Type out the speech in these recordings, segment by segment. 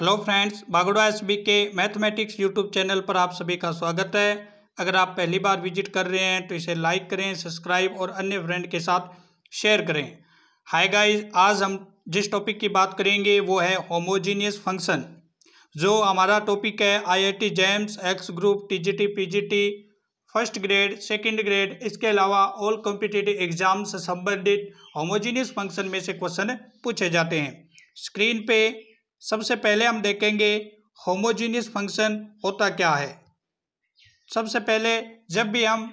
hello friends Baguda S B K mathematics YouTube channel पर आप सभी का स्वागत है अगर आप पहली बार विजिट कर रहे हैं तो इसे लाइक करें सब्सक्राइब और अन्य फ्रेंड के साथ शेयर करें हाय गाइस आज हम जिस टॉपिक की बात करेंगे वो है होमोजीनियस फंक्शन जो हमारा टॉपिक है IIT JAM X group TGT PGT first grade second grade इसके अलावा ऑल कॉम्पिटेटिव एग्जाम से संबंधित होमोजीनियस फंक्शन में से क्वेश्चन पूछे जाते हैं स्क्रीन पे सबसे पहले हम देखेंगे होमोजीनियस फंक्शन होता क्या है सबसे पहले जब भी हम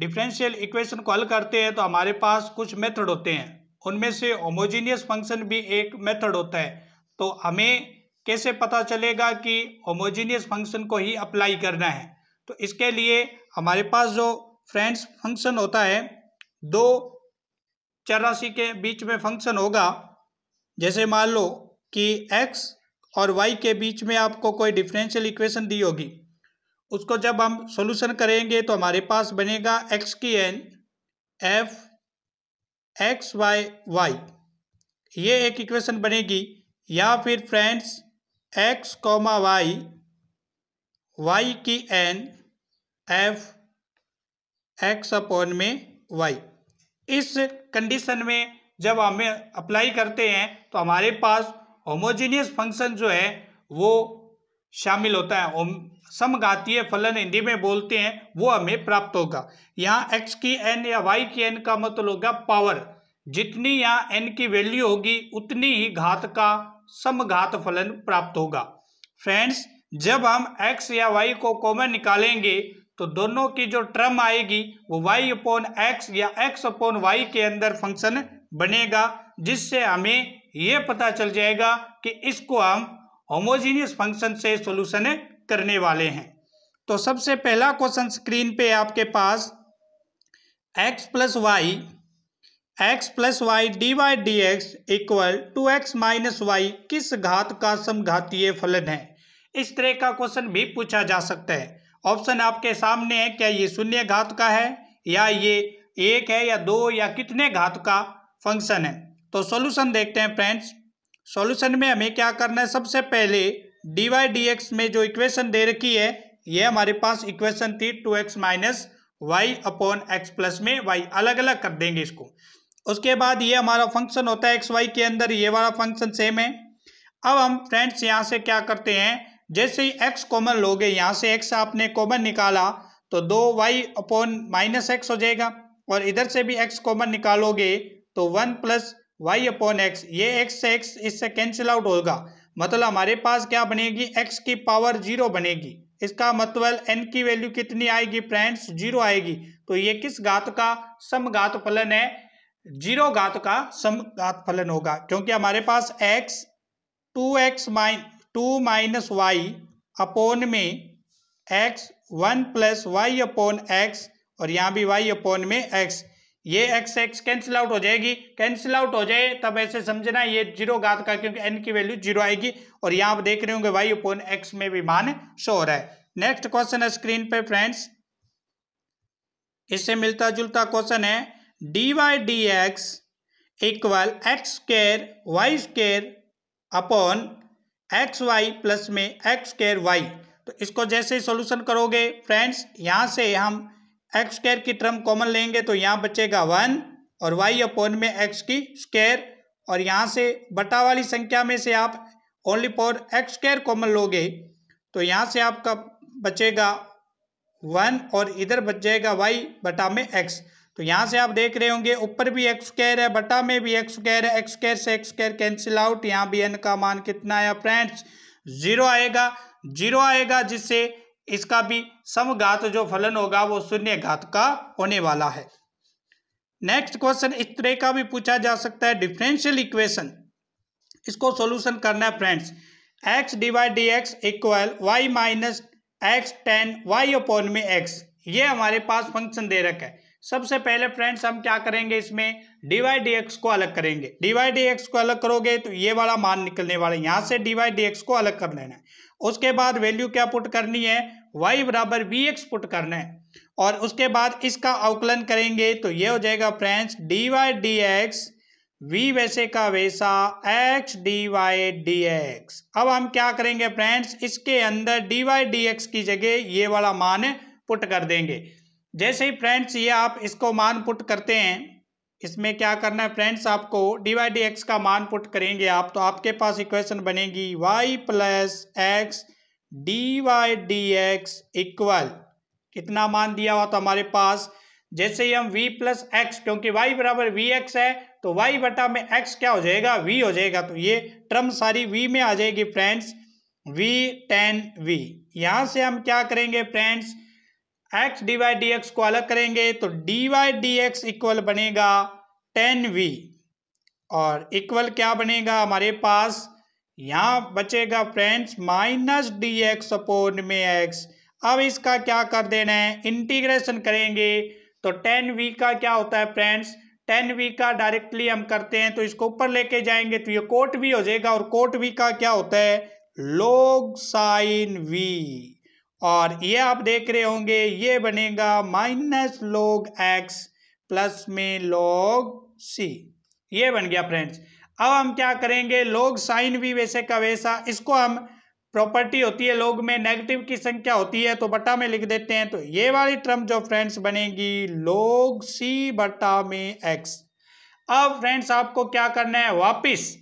डिफरेंशियल इक्वेशन को हल करते हैं तो हमारे पास कुछ मेथड होते हैं उनमें से होमोजीनियस फंक्शन भी एक मेथड होता है तो हमें कैसे पता चलेगा कि होमोजीनियस फंक्शन को ही अप्लाई करना है तो इसके लिए हमारे पास जो फ्रेंड्स फंक्शन होता है दो चौरासी के बीच में फंक्शन होगा जैसे मान लो कि एक्स और वाई के बीच में आपको कोई डिफरेंशियल इक्वेशन दी होगी उसको जब हम सोल्यूशन करेंगे तो हमारे पास बनेगा एक्स की N F X Y Y ये एक इक्वेशन बनेगी या फिर friends X comma Y Y की एन एफ एक्स अपॉन में वाई इस कंडीशन में जब हमें अप्लाई करते हैं तो हमारे पास होमोजीनियस फंक्शन जो है वो शामिल होता है समघातीय फलन हिंदी में बोलते हैं वो हमें प्राप्त होगा यहाँ x की n या y की n का मतलब होगा पावर जितनी यहाँ n की वैल्यू होगी उतनी ही घात का समघात फलन प्राप्त होगा फ्रेंड्स जब हम x या y को कॉमन निकालेंगे तो दोनों की जो ट्रम आएगी वो y अपॉन एक्स या x अपॉन y के अंदर फंक्शन बनेगा जिससे हमें ये पता चल जाएगा कि इसको हम होमोजीनियस फंक्शन से सोल्यूशन करने वाले हैं तो सबसे पहला क्वेश्चन स्क्रीन पे आपके पास x plus y x plus y d y d x equal to x minus y किस घात का समघातीय फलन है इस तरह का क्वेश्चन भी पूछा जा सकता है ऑप्शन आपके सामने है क्या ये शून्य घात का है या ये एक है या दो या कितने घात का फंक्शन है तो सॉल्यूशन देखते हैं फ्रेंड्स सॉल्यूशन में हमें क्या करना है सबसे पहले डी वाई डी एक्स में जो इक्वेशन दे रखी है ये हमारे पास इक्वेशन थी two x minus y upon x plus में वाई अलग अलग कर देंगे इसको उसके बाद ये हमारा फंक्शन होता है एक्स वाई के अंदर ये वाला फंक्शन सेम है अब हम फ्रेंड्स यहाँ से क्या करते हैं जैसे ही एक्स कॉमन लोगे यहाँ से एक्स आपने कॉमन निकाला तो दो वाई अपॉन माइनस एक्स हो जाएगा और इधर से भी एक्स कॉमन निकालोगे तो one plus y upon x ये एक्स से एक्स इससे कैंसिल आउट होगा मतलब हमारे पास क्या बनेगी एक्स की पावर जीरो बनेगी इसका मतलब एन की वैल्यू कितनी आएगी फ्रेंड्स जीरो आएगी तो ये किस घात का समघात फलन है जीरो घात का समघात फलन होगा क्योंकि हमारे पास x two x minus two minus y upon में x one plus y upon x और यहाँ भी वाई अपोन में एक्स ये एक्स एक्स कैंसिल आउट हो जाएगी कैंसिल आउट हो जाए तब ऐसे समझना ये जीरो घात का क्योंकि एन की वैल्यू जीरो आएगी और यहाँ आप देख रहे होंगे वाई अपॉन एक्स में भी मान शो हो रहा है नेक्स्ट क्वेश्चन है स्क्रीन पे फ्रेंड्स इससे मिलता जुलता क्वेश्चन है d y d x equal x square y square upon x y plus में एक्स स्केयर वाई तो इसको जैसे ही सोल्यूशन करोगे फ्रेंड्स यहाँ से हम एक्स स्क्र की टर्म कॉमन लेंगे तो यहाँ बचेगा वन और वाई अपॉन में एक्स की स्क्र और यहाँ से बटा वाली संख्या में से आप only power x square common लोगे तो यहाँ से आपका बचेगा वन और इधर बच जाएगा वाई बटा में एक्स तो यहाँ से आप देख रहे होंगे ऊपर भी एक्स स्क्र है बटा में भी एक्स स्क्र है एक्स स्क्र से एक्स स्क्र कैंसिल आउट यहाँ भी एन का मान कितना आया फ्रेंड्स जीरो आएगा जीरो आएगा जिससे इसका भी समघात जो फलन होगा वो शून्य घात का होने वाला है नेक्स्ट क्वेश्चन इस तरह का भी पूछा जा सकता है डिफरेंशियल इक्वेशन इसको सॉल्यूशन करना है friends x divide d x equal y minus x tan y upon में एक्स ये हमारे पास फंक्शन दे रखा है सबसे पहले फ्रेंड्स हम क्या करेंगे इसमें डी डी एक्स को अलग करेंगे डी डी एक्स को अलग करोगे तो ये वाला मान निकलने वाला है यहाँ से डी डी एक्स को अलग कर लेना है उसके बाद वैल्यू क्या पुट करनी है वाई बराबर बी एक्स पुट करना है और उसके बाद इसका अवकलन करेंगे तो ये हो जाएगा friends d y d x v वैसे का वैसा x d y d x अब हम क्या करेंगे फ्रेंड्स इसके अंदर डी वाई डी एक्स की जगह ये वाला मान पुट कर देंगे जैसे ही फ्रेंड्स ये आप इसको मान पुट करते हैं इसमें क्या करना है फ्रेंड्स आपको डी वाई डी एक्स का मान पुट करेंगे आप तो आपके पास इक्वेशन बनेगी y plus x d y d x equal कितना मान दिया हुआ तो हमारे पास जैसे ही हम वी प्लस एक्स क्योंकि वाई बराबर वी एक्स है तो वाई बटा में एक्स क्या हो जाएगा वी हो जाएगा तो ये टर्म सारी वी में आ जाएगी फ्रेंड्स वी टेन वी यहाँ से हम क्या करेंगे friends x d d x को अलग करेंगे तो d y d x equal बनेगा टेन वी और इक्वल क्या बनेगा हमारे पास यहाँ बचेगा friends minus d x upon में एक्स अब इसका क्या कर देना है इंटीग्रेशन करेंगे तो टेन वी का क्या होता है फ्रेंड्स टेन वी का डायरेक्टली हम करते हैं तो इसको ऊपर लेके जाएंगे तो ये कोट वी हो जाएगा और कोट वी का क्या होता है लोग साइन वी और ये आप देख रहे होंगे ये बनेगा माइनस लॉग एक्स प्लस में लॉग सी ये बन गया फ्रेंड्स अब हम क्या करेंगे लॉग साइन भी वैसे का वैसा इसको हम प्रॉपर्टी होती है लोग में नेगेटिव की संख्या होती है तो बटा में लिख देते हैं तो ये वाली टर्म जो फ्रेंड्स बनेगी लोग सी बटा में एक्स अब फ्रेंड्स आपको क्या करना है वापिस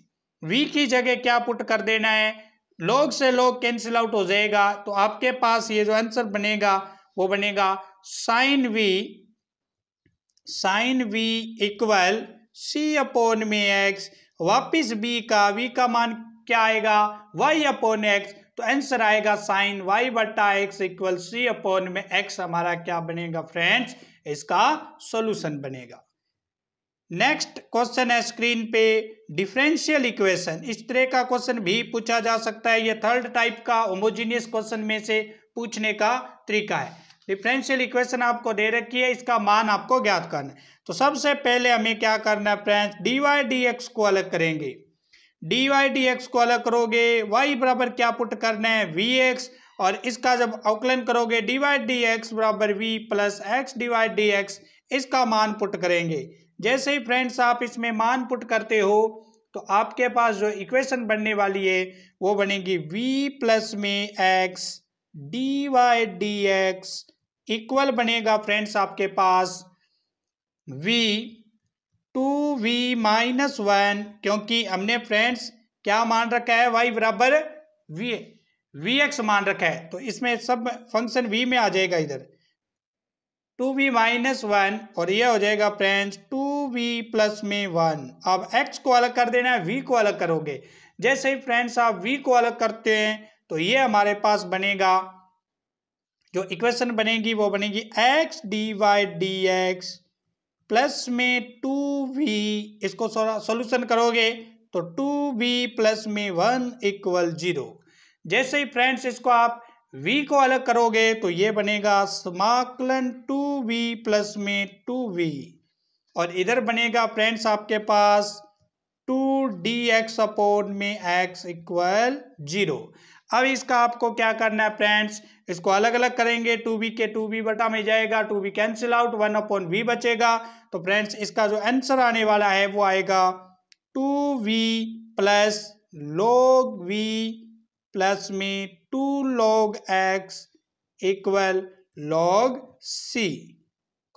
वी की जगह क्या पुट कर देना है लॉग से लॉग कैंसिल आउट हो जाएगा तो आपके पास ये जो आंसर बनेगा वो बनेगा sine v sine v equal c upon में एक्स वापिस बी का वी का मान क्या आएगा वाई अपोन एक्स तो आंसर आएगा साइन वाई बटा एक्स इक्वल सी अपोन में एक्स हमारा क्या बनेगा फ्रेंड्स इसका सॉल्यूशन बनेगा नेक्स्ट क्वेश्चन है स्क्रीन पे डिफरेंशियल इक्वेशन इस तरह का क्वेश्चन भी पूछा जा सकता है ये थर्ड टाइप का होमोजीनियस क्वेश्चन में से पूछने का तरीका है डिफरेंशियल इक्वेशन आपको दे रखी है इसका मान आपको ज्ञात करना है तो सबसे पहले हमें क्या करना है friends d y d x को अलग करेंगे डी वाई डी एक्स को अलग करोगे वाई बराबर क्या पुट करना है वी एक्स और इसका जब अवकलन करोगे डी वाई डी एक्स बराबर v plus x d y d x इसका मान पुट करेंगे जैसे ही फ्रेंड्स आप इसमें मान पुट करते हो तो आपके पास जो इक्वेशन बनने वाली है वो बनेगी v प्लस में x d y d x equal बनेगा फ्रेंड्स आपके पास v two v minus one क्योंकि हमने फ्रेंड्स क्या मान रखा है y बराबर वी वी एक्स मान रखा है तो इसमें सब फंक्शन v में आ जाएगा इधर टू बी माइनस वन और ये हो जाएगा फ्रेंड्स टू बी प्लस में वन अब x को अलग कर देना है v को अलग करोगे जैसे ही फ्रेंड्स आप v को अलग करते हैं तो ये हमारे पास बनेगा जो इक्वेशन बनेगी वो बनेगी x d y d x plus में टू वी इसको सोल्यूशन करोगे तो टू वी प्लस में वन इक्वल जीरो जैसे ही फ्रेंड्स इसको आप v को अलग करोगे तो ये बनेगा समाकलन टू वी प्लस में टू वी और इधर बनेगा फ्रेंड्स आपके पास टू डी एक्स अपोन में x इक्वल जीरो अब इसका आपको क्या करना है फ्रेंड्स इसको अलग अलग करेंगे टू बी के टू बी बटा में जाएगा two b cancel out one upon v बचेगा तो फ्रेंड्स इसका जो आंसर आने वाला है वो आएगा two v plus log v plus में two log x equal log c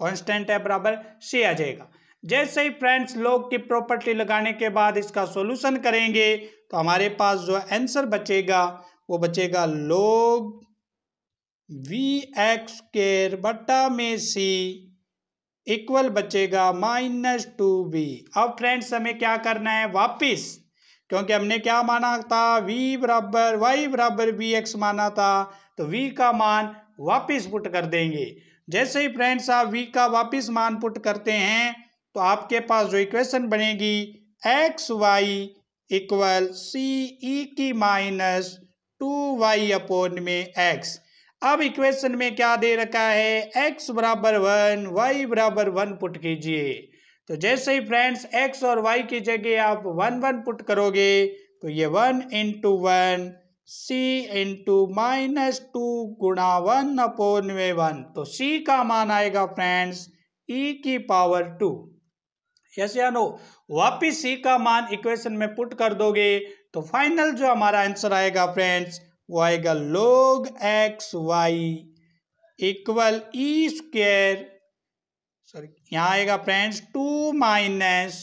constant है बराबर सी आ जाएगा जैसे ही फ्रेंड्स लॉग की प्रॉपर्टी लगाने के बाद इसका सॉल्यूशन करेंगे तो हमारे पास जो आंसर बचेगा वो बचेगा लॉग वी एक्स केयर बट्टा में सी इक्वल बचेगा माइनस टू बी अब फ्रेंड्स हमें क्या करना है वापिस क्योंकि हमने क्या माना था v बराबर वाई बराबर बी एक्स माना था तो v का मान वापस पुट कर देंगे जैसे ही फ्रेंड्स आप v का वापस मान पुट करते हैं तो आपके पास जो इक्वेशन बनेगी एक्स वाई इक्वल सी ई की माइनस टू वाई अपोन में एक्स अब इक्वेशन में क्या दे रखा है एक्स बराबर वन वाई बराबर वन पुट कीजिए तो जैसे ही फ्रेंड्स एक्स और वाई की जगह आप वन वन पुट करोगे तो ये वन इंटू वन सी इंटू माइनस टू गुणा वन अपोन में वन तो सी का मान आएगा फ्रेंड्स ई e की पावर टू यस या नो वापिस सी का मान इक्वेशन में पुट कर दोगे तो फाइनल जो हमारा आंसर आएगा फ्रेंड्स वो आएगा log x y equal e square sorry यहाँ आएगा friends two minus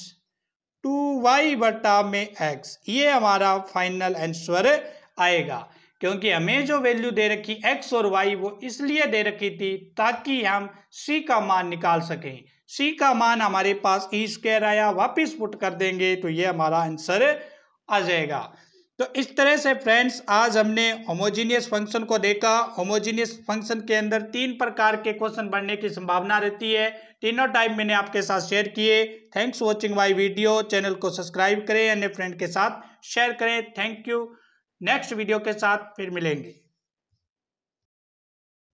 two y बटा में एक्स ये हमारा फाइनल आंसर आएगा क्योंकि हमें जो वैल्यू दे रखी एक्स और वाई वो इसलिए दे रखी थी ताकि हम सी का मान निकाल सकें सी का मान हमारे पास ई e स्क्वायर आया वापिस पुट कर देंगे तो ये हमारा आंसर आ जाएगा तो इस तरह से फ्रेंड्स आज हमने होमोजीनियस फंक्शन को देखा होमोजीनियस फंक्शन के अंदर तीन प्रकार के क्वेश्चन बनने की संभावना रहती है तीनों टाइप मैंने आपके साथ शेयर किए thanks watching my video channel को सब्सक्राइब करें अन्य फ्रेंड के साथ शेयर करें थैंक यू नेक्स्ट वीडियो के साथ फिर मिलेंगे